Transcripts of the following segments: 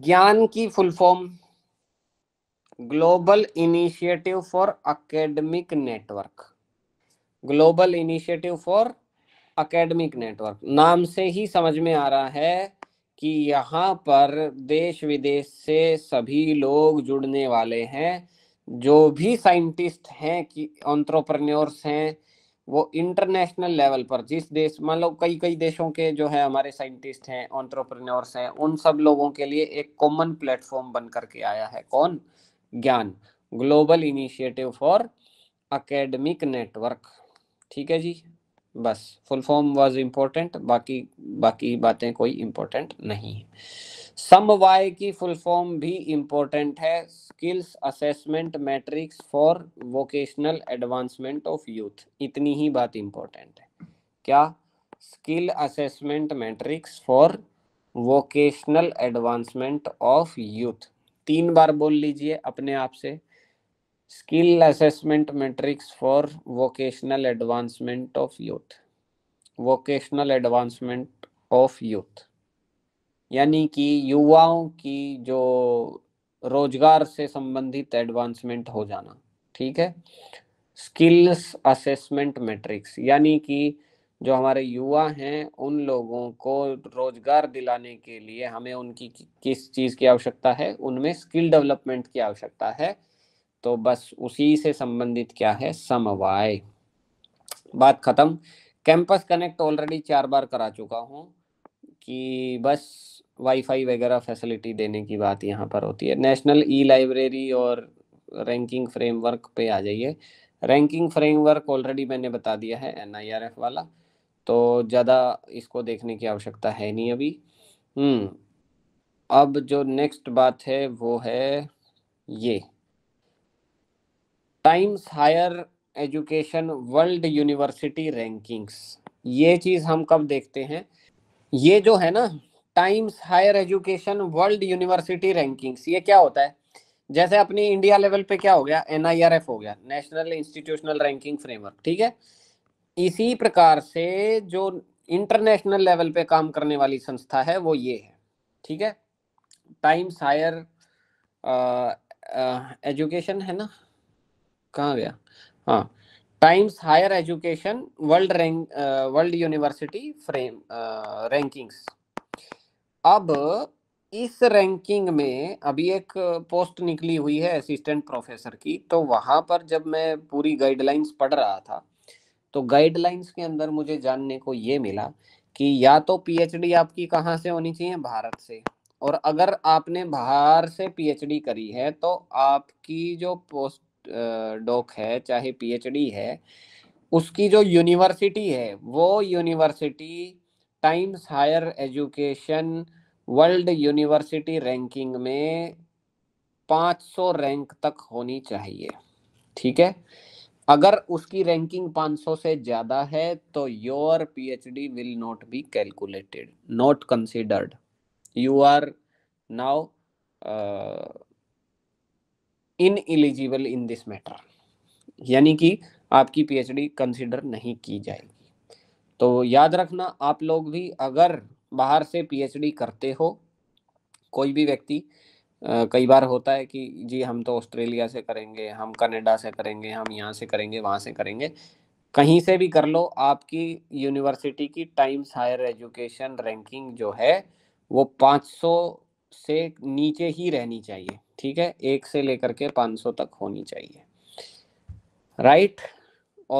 ज्ञान की full form global initiative for academic network global initiative for academic network नाम से ही समझ में आ रहा है कि यहाँ पर देश विदेश से सभी लोग जुड़ने वाले हैं जो भी साइंटिस्ट हैं कि ऑन्ट्रोप्रन्योर्स हैं वो इंटरनेशनल लेवल पर जिस देश मान लो कई कई देशों के जो है हमारे साइंटिस्ट हैं ऑन्ट्रप्रनोर्स हैं उन सब लोगों के लिए एक कॉमन प्लेटफॉर्म बन करके आया है कौन GIAN global initiative for academic network ठीक है जी बस फुल फॉर्म वाज इम्पोर्टेंट बाकी बाकी बातें कोई इम्पोर्टेंट नहीं है समवाय की फुल फॉर्म भी इम्पोर्टेंट है skills assessment matrix for vocational advancement of youth इतनी ही बात इम्पोर्टेंट है क्या skill assessment matrix for vocational advancement of youth तीन बार बोल लीजिए अपने आप से skill assessment matrix for vocational advancement of youth vocational advancement of youth यानी कि युवाओं की जो रोजगार से संबंधित एडवांसमेंट हो जाना ठीक है स्किल्स असेसमेंट मैट्रिक्स यानी कि जो हमारे युवा हैं उन लोगों को रोजगार दिलाने के लिए हमें उनकी किस चीज़ की आवश्यकता है उनमें स्किल डेवलपमेंट की आवश्यकता है तो बस उसी से संबंधित क्या है समवाय बात खत्म कैंपस कनेक्ट ऑलरेडी चार बार करा चुका हूँ कि बस वाईफाई वगैरह फैसिलिटी देने की बात यहाँ पर होती है नेशनल ई लाइब्रेरी और रैंकिंग फ्रेमवर्क पे आ जाइए रैंकिंग फ्रेमवर्क ऑलरेडी मैंने बता दिया है एन वाला तो ज़्यादा इसको देखने की आवश्यकता है नहीं अभी हम्म अब जो नेक्स्ट बात है वो है ये Times Higher Education World University Rankings ये चीज़ हम कब देखते हैं ये जो है ना Times Higher Education World University Rankings ये क्या होता है जैसे अपनी इंडिया लेवल पे क्या हो गया एन हो गया नेशनल इंस्टीट्यूशनल रैंकिंग फ्रेमवर्क ठीक है इसी प्रकार से जो इंटरनेशनल लेवल पे काम करने वाली संस्था है वो ये है ठीक है टाइम्स हायर एजुकेशन है ना कहाँ गया हाँ Times Higher Education World rank World University frame rankings अब इस रैंकिंग में अभी एक पोस्ट निकली हुई है असिस्टेंट प्रोफेसर की तो वहाँ पर जब मैं पूरी गाइडलाइंस पढ़ रहा था तो गाइडलाइंस के अंदर मुझे जानने को ये मिला कि या तो पीएचडी आपकी कहाँ से होनी चाहिए भारत से और अगर आपने बाहर से पीएचडी करी है तो आपकी जो पोस्ट डॉक है चाहे पीएचडी है उसकी जो यूनिवर्सिटी है वो university Times Higher Education World University Ranking में 500 रैंक तक होनी चाहिए ठीक है अगर उसकी रैंकिंग 500 से ज़्यादा है तो your PhD will not be calculated not considered you are now ineligible in this matter यानी कि आपकी पीएचडी कंसिडर नहीं की जाएगी तो याद रखना आप लोग भी अगर बाहर से पीएचडी करते हो कोई भी व्यक्ति कई बार होता है कि जी हम तो ऑस्ट्रेलिया से करेंगे हम कनाडा से करेंगे हम यहाँ से करेंगे वहाँ से करेंगे कहीं से भी कर लो आपकी यूनिवर्सिटी की टाइम्स हायर एजुकेशन रैंकिंग जो है वो 500 से नीचे ही रहनी चाहिए ठीक है एक से लेकर के 500 तक होनी चाहिए राइट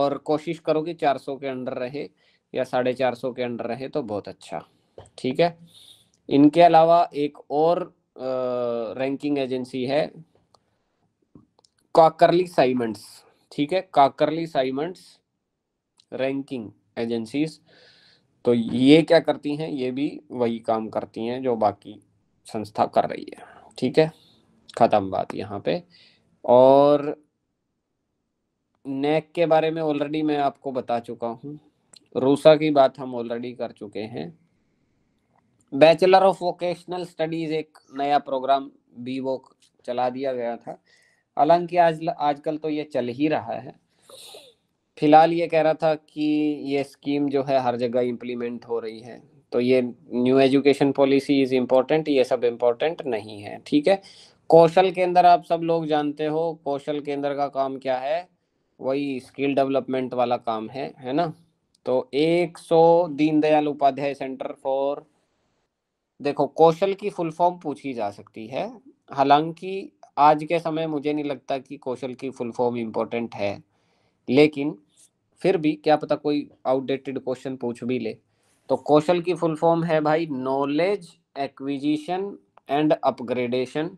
और कोशिश करो कि 400 के अंडर रहे या साढ़े चार सौ के अंडर रहे तो बहुत अच्छा ठीक है इनके अलावा एक और रैंकिंग एजेंसी है काकरली साइमंड्स ठीक है काकरली साइमंड्स रैंकिंग एजेंसीज तो ये क्या करती हैं ये भी वही काम करती हैं जो बाकी संस्था कर रही है ठीक है ख़त्म बात यहाँ पे और नेक के बारे में ऑलरेडी मैं आपको बता चुका हूँ रूसा की बात हम ऑलरेडी कर चुके हैं बैचलर ऑफ वोकेशनल स्टडीज एक नया प्रोग्राम बी वो चला दिया गया था हालांकि आज आजकल तो ये चल ही रहा है फिलहाल ये कह रहा था कि ये स्कीम जो है हर जगह इम्प्लीमेंट हो रही है तो ये new education policy is important ये सब इम्पोर्टेंट नहीं है ठीक है कौशल केंद्र आप सब लोग जानते हो कौशल केंद्र का काम क्या है वही स्किल डेवलपमेंट वाला काम है है ना तो 100 दीनदयाल उपाध्याय सेंटर फॉर देखो कौशल की फुल फॉर्म पूछी जा सकती है हालांकि आज के समय मुझे नहीं लगता कि कौशल की फुल फॉर्म इम्पोर्टेंट है लेकिन फिर भी क्या पता कोई आउटडेटेड क्वेश्चन पूछ भी ले तो कौशल की फुल फॉर्म है भाई knowledge acquisition and upgradation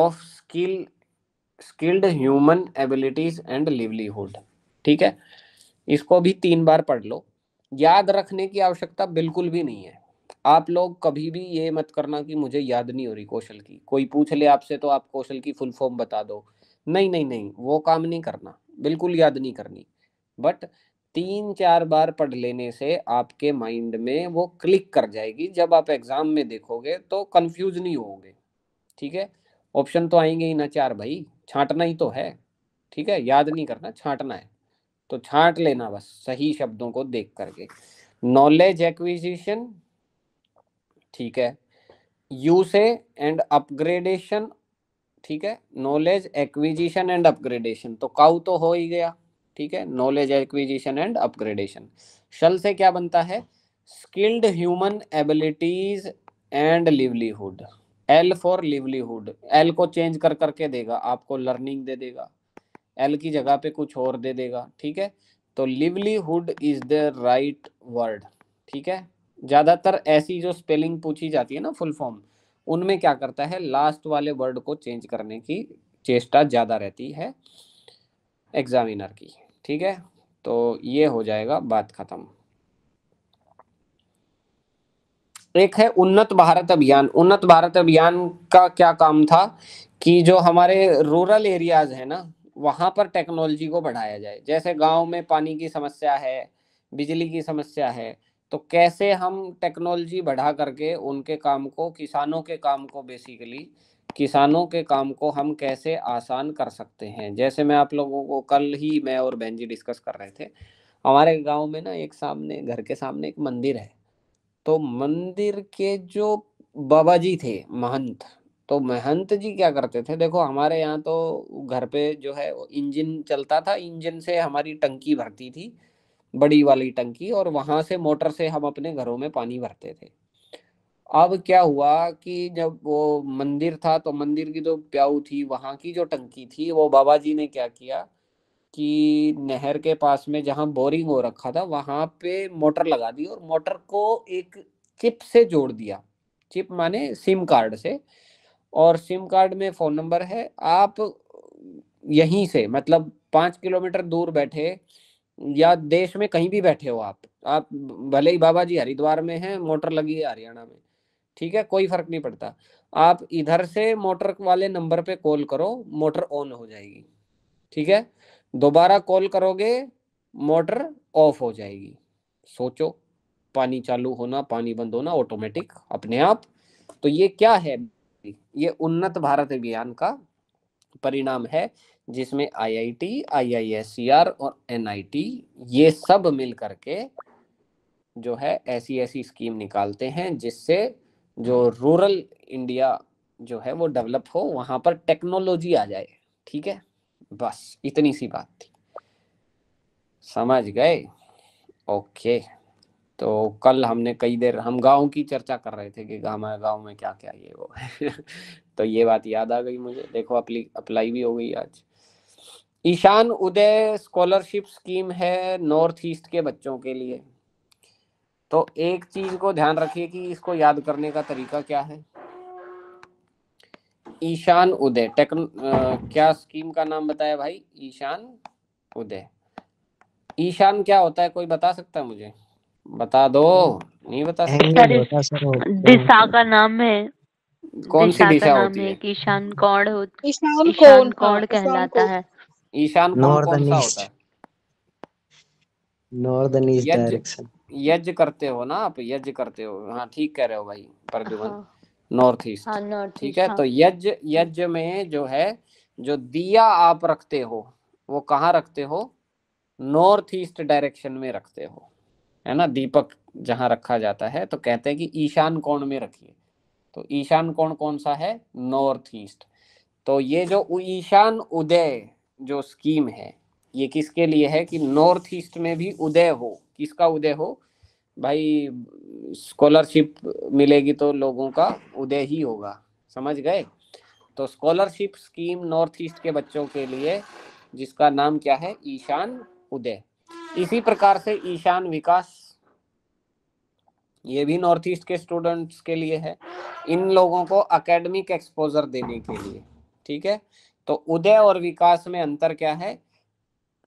of skill skilled human abilities and livelihood ठीक है इसको भी तीन बार पढ़ लो याद रखने की आवश्यकता बिल्कुल भी नहीं है आप लोग कभी भी ये मत करना कि मुझे याद नहीं हो रही कौशल की कोई पूछ ले आपसे तो आप कौशल की फुल फॉर्म बता दो नहीं नहीं नहीं वो काम नहीं करना बिल्कुल याद नहीं करनी बट तीन चार बार पढ़ लेने से आपके माइंड में वो क्लिक कर जाएगी जब आप एग्जाम में देखोगे तो कंफ्यूज नहीं होगे ठीक है ऑप्शन तो आएंगे ही ना चार भाई छांटना ही तो है ठीक है याद नहीं करना छांटना है तो छांट लेना बस सही शब्दों को देख करके नॉलेज एक्विजिशन ठीक है यू से एंड अपग्रेडेशन ठीक है नॉलेज एक्विजिशन एंड अपग्रेडेशन तो काउ तो हो ही गया ठीक है नॉलेज एक्विजिशन एंड अपग्रेडेशन शल से क्या बनता है skilled human abilities and livelihood L for livelihood L को चेंज कर करके देगा आपको लर्निंग दे देगा एल की जगह पे कुछ और दे देगा ठीक है तो livelihood is the right word ठीक है ज़्यादातर ऐसी जो स्पेलिंग पूछी जाती है ना फुल फॉर्म उनमें क्या करता है लास्ट वाले वर्ड को चेंज करने की चेष्टा ज़्यादा रहती है एग्जामिनर की ठीक है तो ये हो जाएगा बात खत्म एक है उन्नत भारत अभियान उन्नत भारत अभियान का क्या काम था कि जो हमारे रूरल एरियाज है ना वहाँ पर टेक्नोलॉजी को बढ़ाया जाए जैसे गांव में पानी की समस्या है बिजली की समस्या है तो कैसे हम टेक्नोलॉजी बढ़ा करके उनके काम को किसानों के काम को बेसिकली किसानों के काम को हम कैसे आसान कर सकते हैं जैसे मैं आप लोगों को कल ही मैं और बहन जी डिस्कस कर रहे थे हमारे गांव में ना एक सामने घर के सामने एक मंदिर है तो मंदिर के जो बाबा जी थे महंत तो महंत जी क्या करते थे देखो हमारे यहाँ तो घर पे जो है इंजन चलता था इंजन से हमारी टंकी भरती थी बड़ी वाली टंकी और वहां से मोटर से हम अपने घरों में पानी भरते थे अब क्या हुआ कि जब वो मंदिर था तो मंदिर की जो तो प्याऊ थी वहां की जो टंकी थी वो बाबा जी ने क्या किया कि नहर के पास में जहाँ बोरिंग हो रखा था वहां पे मोटर लगा दी और मोटर को एक चिप से जोड़ दिया चिप माने सिम कार्ड से और सिम कार्ड में फोन नंबर है आप यहीं से मतलब पाँच किलोमीटर दूर बैठे या देश में कहीं भी बैठे हो आप आप भले ही बाबा जी हरिद्वार में हैं मोटर लगी है हरियाणा में ठीक है कोई फर्क नहीं पड़ता आप इधर से मोटर वाले नंबर पे कॉल करो मोटर ऑन हो जाएगी ठीक है दोबारा कॉल करोगे मोटर ऑफ हो जाएगी सोचो पानी चालू होना पानी बंद होना ऑटोमेटिक अपने आप तो ये क्या है ये उन्नत भारत अभियान का परिणाम है जिसमें आईआईटी, आईआईएससीआर e और एनआईटी ये सब मिल करके जो है ऐसी ऐसी स्कीम निकालते हैं जिससे जो रूरल इंडिया जो है वो डेवलप हो वहां पर टेक्नोलॉजी आ जाए ठीक है बस इतनी सी बात थी समझ गए ओके okay. तो कल हमने कई देर हम गांव की चर्चा कर रहे थे कि हमारे गांव में क्या क्या ये वो तो ये बात याद आ गई मुझे देखो अपली अप्लाई भी हो गई आज ईशान उदय स्कॉलरशिप स्कीम है नॉर्थ ईस्ट के बच्चों के लिए तो एक चीज को ध्यान रखिए कि इसको याद करने का तरीका क्या है ईशान उदय टेक्न क्या स्कीम का नाम बताया भाई ईशान उदय ईशान क्या होता है कोई बता सकता है मुझे बता दो नहीं बता सकते दिशा का नाम है कौन सी दिशा होती है ईशान हाँ, है ईशान कौन कौन कहलाता है ईशान कौन कौन सा होता है नॉर्दर्न ईस्ट डायरेक्शन यज्ञ करते हो ना आप यज्ञ करते हो हाँ ठीक कह रहे हो भाई प्रद्युमन नॉर्थ ईस्ट ठीक है हाँ। तो यज्ञ यज्ञ में जो है जो दिया आप रखते हो वो कहाँ रखते हो नॉर्थ ईस्ट डायरेक्शन में रखते हो है ना दीपक जहाँ रखा जाता है तो कहते हैं कि ईशान कोण में रखिए तो ईशान कोण कौन सा है नॉर्थ ईस्ट तो ये जो ईशान उदय जो स्कीम है ये किसके लिए है कि नॉर्थ ईस्ट में भी उदय हो किसका उदय हो भाई स्कॉलरशिप मिलेगी तो लोगों का उदय ही होगा समझ गए तो स्कॉलरशिप स्कीम नॉर्थ ईस्ट के बच्चों के लिए जिसका नाम क्या है ईशान उदय इसी प्रकार से ईशान विकास ये भी नॉर्थ ईस्ट के स्टूडेंट्स के लिए है इन लोगों को अकेडमिक एक्सपोजर देने के लिए ठीक है तो उदय और विकास में अंतर क्या है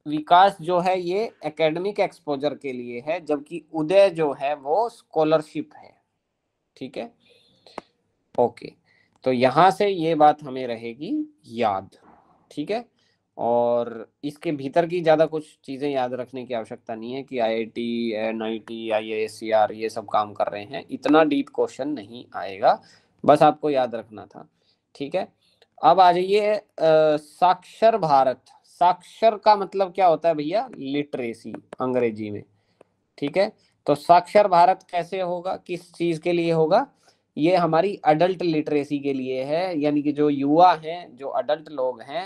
विकास जो है ये एकेडमिक एक्सपोजर के लिए है जबकि उदय जो है वो स्कॉलरशिप है ठीक है ओके तो यहां से ये बात हमें रहेगी याद ठीक है और इसके भीतर की ज़्यादा कुछ चीज़ें याद रखने की आवश्यकता नहीं है कि I I T N I T I S C R ये सब काम कर रहे हैं इतना डीप क्वेश्चन नहीं आएगा बस आपको याद रखना था ठीक है अब आ जाइए साक्षर भारत साक्षर का मतलब क्या होता है भैया लिटरेसी अंग्रेजी में ठीक है तो साक्षर भारत कैसे होगा किस चीज़ के लिए होगा ये हमारी अडल्ट लिटरेसी के लिए है यानी कि जो युवा हैं जो अडल्ट लोग हैं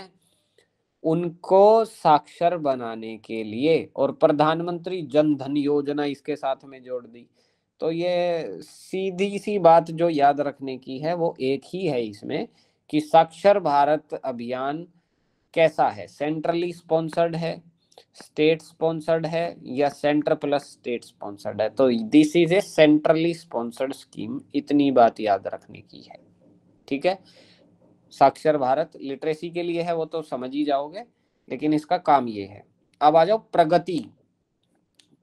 उनको साक्षर बनाने के लिए और प्रधानमंत्री जन धन योजना इसके साथ में जोड़ दी तो ये सीधी सी बात जो याद रखने की है वो एक ही है इसमें कि साक्षर भारत अभियान कैसा है सेंट्रली स्पॉन्सर्ड है स्टेट स्पॉन्सर्ड है या सेंटर प्लस स्टेट स्पॉन्सर्ड है तो this is a centrally sponsored scheme इतनी बात याद रखने की है ठीक है साक्षर भारत लिटरेसी के लिए है वो तो समझ ही जाओगे लेकिन इसका काम ये है अब आ जाओ प्रगति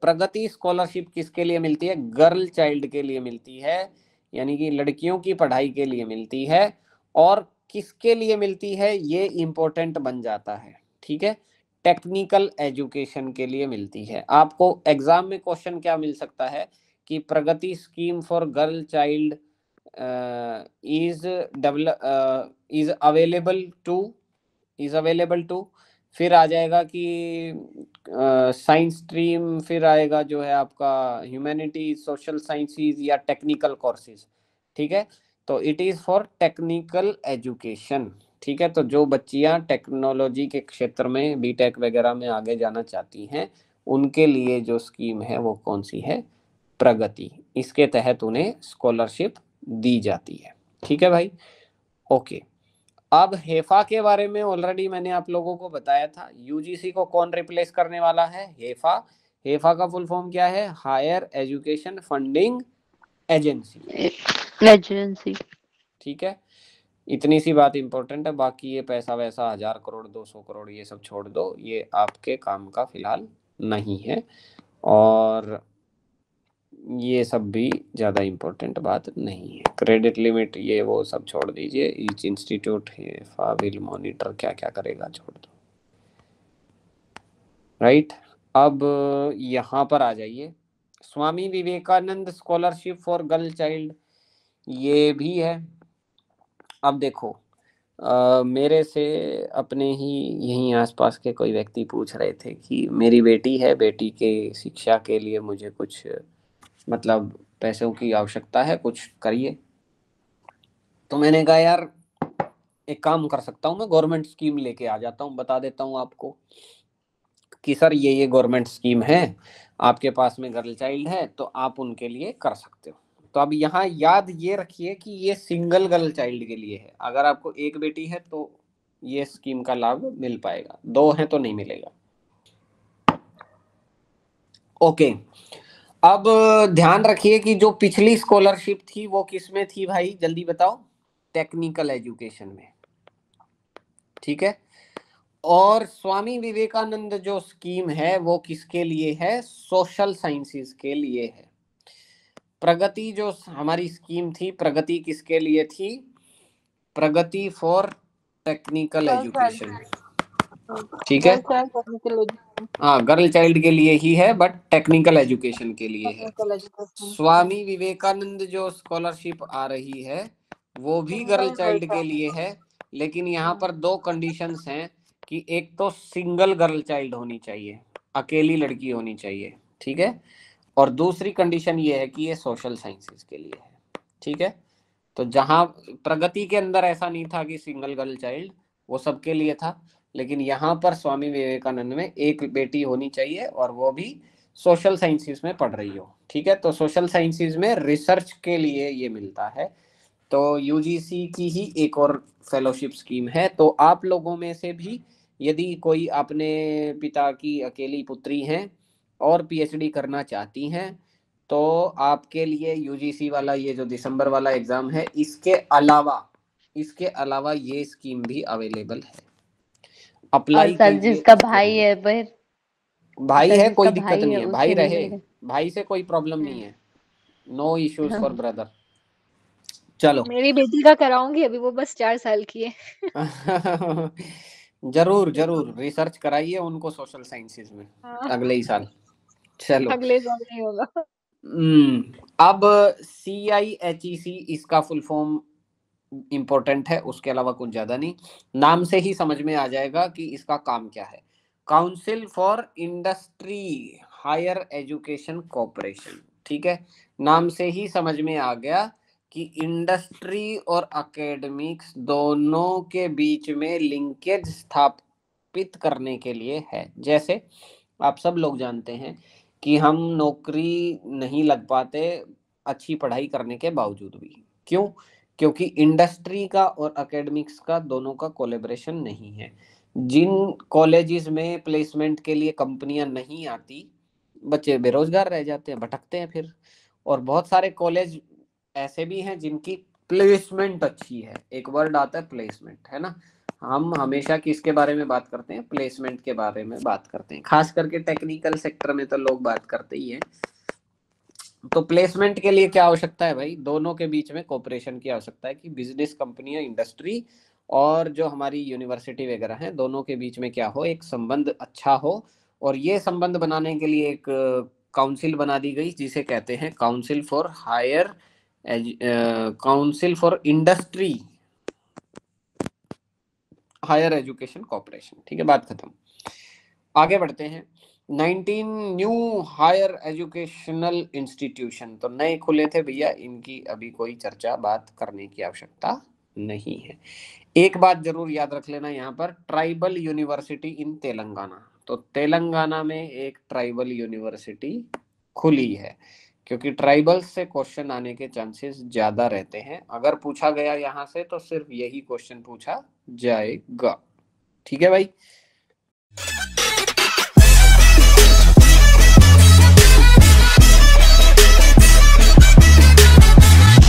प्रगति स्कॉलरशिप किसके लिए मिलती है गर्ल चाइल्ड के लिए मिलती है यानी कि लड़कियों की पढ़ाई के लिए मिलती है और किसके लिए मिलती है ये इंपॉर्टेंट बन जाता है ठीक है टेक्निकल एजुकेशन के लिए मिलती है आपको एग्जाम में क्वेश्चन क्या मिल सकता है कि Pragati scheme for girl child is develop is available to is available to फिर आ जाएगा कि साइंस स्ट्रीम फिर आएगा जो है आपका ह्यूमैनिटीज सोशल साइंसेज या टेक्निकल कोर्सेज ठीक है तो it is for technical education ठीक है तो जो बच्चियां टेक्नोलॉजी के क्षेत्र में बी टेक वगैरह में आगे जाना चाहती हैं उनके लिए जो स्कीम है वो कौन सी है प्रगति इसके तहत उन्हें स्कॉलरशिप दी जाती है ठीक है भाई ओके अब हेफा के बारे में ऑलरेडी मैंने आप लोगों को बताया था यूजीसी को कौन रिप्लेस करने वाला है हेफा हेफा का फुल फॉर्म क्या है higher education funding agency agency ठीक है इतनी सी बात इंपॉर्टेंट है बाकी ये पैसा वैसा हजार करोड़ दो सौ करोड़ ये सब छोड़ दो ये आपके काम का फिलहाल नहीं है और ये सब भी ज़्यादा इम्पोर्टेंट बात नहीं है क्रेडिट लिमिट ये वो सब छोड़ दीजिए ईच इंस्टीट्यूट फा मॉनिटर क्या क्या करेगा छोड़ दो राइट right? अब यहाँ पर आ जाइए Swami Vivekananda scholarship for girl child ये भी है अब देखो Uh, मेरे से अपने ही यहीं आसपास के कोई व्यक्ति पूछ रहे थे कि मेरी बेटी है बेटी के शिक्षा के लिए मुझे कुछ मतलब पैसों की आवश्यकता है कुछ करिए तो मैंने कहा यार एक काम कर सकता हूँ मैं गवर्नमेंट स्कीम लेके आ जाता हूँ बता देता हूँ आपको कि सर ये ये गवर्नमेंट स्कीम है आपके पास में गर्ल चाइल्ड है तो आप उनके लिए कर सकते हो तो अब यहाँ याद ये रखिए कि ये सिंगल गर्ल चाइल्ड के लिए है अगर आपको एक बेटी है तो ये स्कीम का लाभ मिल पाएगा दो है तो नहीं मिलेगा ओके okay. अब ध्यान रखिए कि जो पिछली स्कॉलरशिप थी वो किस में थी भाई जल्दी बताओ टेक्निकल एजुकेशन में ठीक है और स्वामी विवेकानंद जो स्कीम है वो किसके लिए है सोशल साइंसेस के लिए है प्रगति जो हमारी स्कीम थी प्रगति किसके लिए थी प्रगति फॉर टेक्निकल एजुकेशन ठीक है हाँ गर्ल चाइल्ड के लिए ही है बट टेक्निकल एजुकेशन के लिए है स्वामी विवेकानंद जो स्कॉलरशिप आ रही है वो भी गर्ल हाँ, चाइल्ड के लिए है लेकिन यहाँ पर हाँ। दो कंडीशंस हैं कि एक तो सिंगल गर्ल चाइल्ड होनी चाहिए अकेली लड़की होनी चाहिए ठीक है और दूसरी कंडीशन ये है कि ये सोशल साइंसेस के लिए है ठीक है तो जहाँ प्रगति के अंदर ऐसा नहीं था कि सिंगल गर्ल चाइल्ड वो सबके लिए था लेकिन यहाँ पर स्वामी विवेकानंद में एक बेटी होनी चाहिए और वो भी सोशल साइंसिस में पढ़ रही हो ठीक है तो सोशल साइंसिस में रिसर्च के लिए ये मिलता है तो यूजीसी की ही एक और फेलोशिप स्कीम है तो आप लोगों में से भी यदि कोई अपने पिता की अकेली पुत्री हैं और पीएचडी करना चाहती हैं तो आपके लिए यूजीसी वाला ये जो दिसंबर वाला एग्ज़ाम है इसके अलावा इसके अलावा ये स्कीम भी अवेलेबल है अप्लाई सर जिसका भाई है फिर भाई है कोई दिक्कत नहीं है भाई रहे भाई से कोई प्रॉब्लम नहीं है नो इश्यूज फॉर ब्रदर चलो मेरी बेटी का कराऊंगी अभी वो बस चार साल की है जरूर जरूर रिसर्च कराइए उनको सोशल साइंसेज में हाँ। अगले ही साल चलो अगले साल नहीं होगा हम्म, अब सी आई एच ई सी इसका फुल फॉर्म इम्पोर्टेंट है उसके अलावा कुछ ज़्यादा नहीं नाम से ही समझ में आ जाएगा कि इसका काम क्या है council for industry higher education cooperation ठीक है नाम से ही समझ में आ गया कि इंडस्ट्री और अकेडमिक्स दोनों के बीच में लिंकेज स्थापित करने के लिए है जैसे आप सब लोग जानते हैं कि हम नौकरी नहीं लग पाते अच्छी पढ़ाई करने के बावजूद भी क्यों क्योंकि इंडस्ट्री का और अकेडमिक्स का दोनों का कोलेब्रेशन नहीं है जिन कॉलेजेस में प्लेसमेंट के लिए कंपनियां नहीं आती बच्चे बेरोजगार रह जाते हैं भटकते हैं फिर और बहुत सारे कॉलेज ऐसे भी हैं जिनकी प्लेसमेंट अच्छी है एक वर्ड आता है प्लेसमेंट है ना हम हमेशा किसके बारे में बात करते हैं प्लेसमेंट के बारे में बात करते हैं खास करके टेक्निकल सेक्टर में तो लोग बात करते ही हैं तो प्लेसमेंट के लिए क्या आवश्यकता है भाई दोनों के बीच में कॉपरेशन की आवश्यकता है कि बिजनेस कंपनियां इंडस्ट्री और जो हमारी यूनिवर्सिटी वगैरह है दोनों के बीच में क्या हो एक संबंध अच्छा हो और ये संबंध बनाने के लिए एक काउंसिल बना दी गई जिसे कहते हैं council for higher council for industry higher education cooperation ठीक है बात खत्म आगे बढ़ते हैं nineteen new higher educational institution तो नए खुले थे भैया इनकी अभी कोई चर्चा बात करने की आवश्यकता नहीं है एक बात जरूर याद रख लेना यहाँ पर ट्राइबल यूनिवर्सिटी इन तेलंगाना तो तेलंगाना में एक ट्राइबल यूनिवर्सिटी खुली है क्योंकि ट्राइबल से क्वेश्चन आने के चांसेस ज्यादा रहते हैं अगर पूछा गया यहाँ से तो सिर्फ यही क्वेश्चन पूछा जाएगा ठीक है भाई